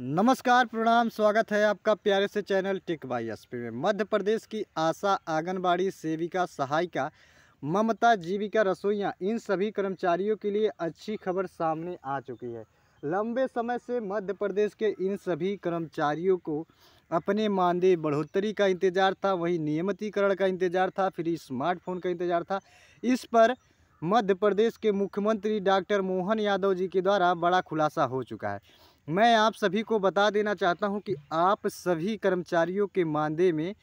नमस्कार प्रणाम स्वागत है आपका प्यारे से चैनल टिक बाई एस में मध्य प्रदेश की आशा आंगनबाड़ी सेविका सहायिका ममता जीविका रसोइया इन सभी कर्मचारियों के लिए अच्छी खबर सामने आ चुकी है लंबे समय से मध्य प्रदेश के इन सभी कर्मचारियों को अपने मानदेय बढ़ोतरी का इंतज़ार था वहीं नियमितीकरण का इंतज़ार था फिर स्मार्टफोन का इंतज़ार था इस पर मध्य प्रदेश के मुख्यमंत्री डॉक्टर मोहन यादव जी के द्वारा बड़ा खुलासा हो चुका है मैं आप सभी को बता देना चाहता हूं कि आप सभी कर्मचारियों के मानदेय में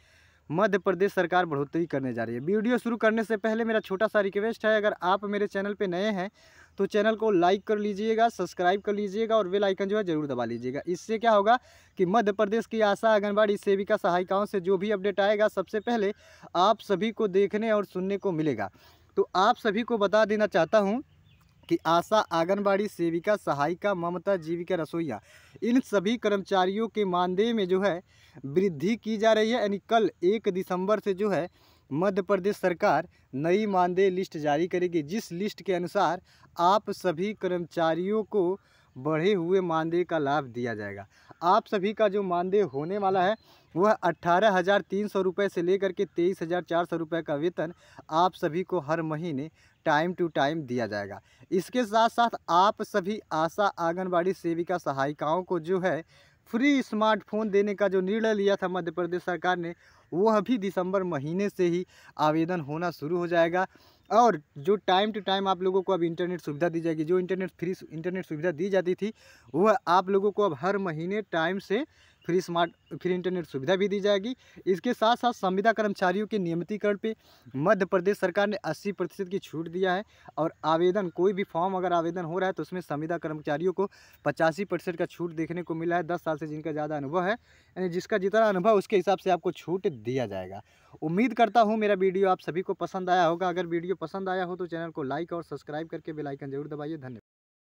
मध्य प्रदेश सरकार बढ़ोतरी करने जा रही है वीडियो शुरू करने से पहले मेरा छोटा सा रिक्वेस्ट है अगर आप मेरे चैनल पे नए हैं तो चैनल को लाइक कर लीजिएगा सब्सक्राइब कर लीजिएगा और बेल आइकन जो है ज़रूर दबा लीजिएगा इससे क्या होगा कि मध्य प्रदेश की आशा आंगनबाड़ी सेविका सहायिकाओं से जो भी अपडेट आएगा सबसे पहले आप सभी को देखने और सुनने को मिलेगा तो आप सभी को बता देना चाहता हूँ कि आशा आंगनबाड़ी सेविका सहायिका ममता जीविका रसोईया इन सभी कर्मचारियों के मानदेय में जो है वृद्धि की जा रही है यानी कल एक दिसंबर से जो है मध्य प्रदेश सरकार नई मानदेय लिस्ट जारी करेगी जिस लिस्ट के अनुसार आप सभी कर्मचारियों को बढ़े हुए मानदेय का लाभ दिया जाएगा आप सभी का जो मानदेय होने वाला है वह अट्ठारह हज़ार तीन सौ रुपये से लेकर के तेईस हज़ार चार सौ रुपये का वेतन आप सभी को हर महीने टाइम टू टाइम दिया जाएगा इसके साथ साथ आप सभी आशा आंगनबाड़ी सेविका सहायिकाओं को जो है फ्री स्मार्टफोन देने का जो निर्णय लिया था मध्य प्रदेश सरकार ने वह भी दिसंबर महीने से ही आवेदन होना शुरू हो जाएगा और जो टाइम टू टाइम आप लोगों को अब इंटरनेट सुविधा दी जाएगी जो इंटरनेट फ्री इंटरनेट सुविधा दी जाती थी वह आप लोगों को अब हर महीने टाइम से फ्री स्मार्ट फ्री इंटरनेट सुविधा भी दी जाएगी इसके साथ साथ संविदा कर्मचारियों के नियमितीकरण पे मध्य प्रदेश सरकार ने 80 प्रतिशत की छूट दिया है और आवेदन कोई भी फॉर्म अगर आवेदन हो रहा है तो उसमें संविदा कर्मचारियों को पचासी प्रतिशत का छूट देखने को मिला है दस साल से जिनका ज़्यादा अनुभव है यानी जिसका जितना अनुभव उसके हिसाब से आपको छूट दिया जाएगा उम्मीद करता हूँ मेरा वीडियो आप सभी को पसंद आया होगा अगर वीडियो पसंद आया हो तो चैनल को लाइक और सब्सक्राइब करके बेलाइकन जरूर दबाइए धन्यवाद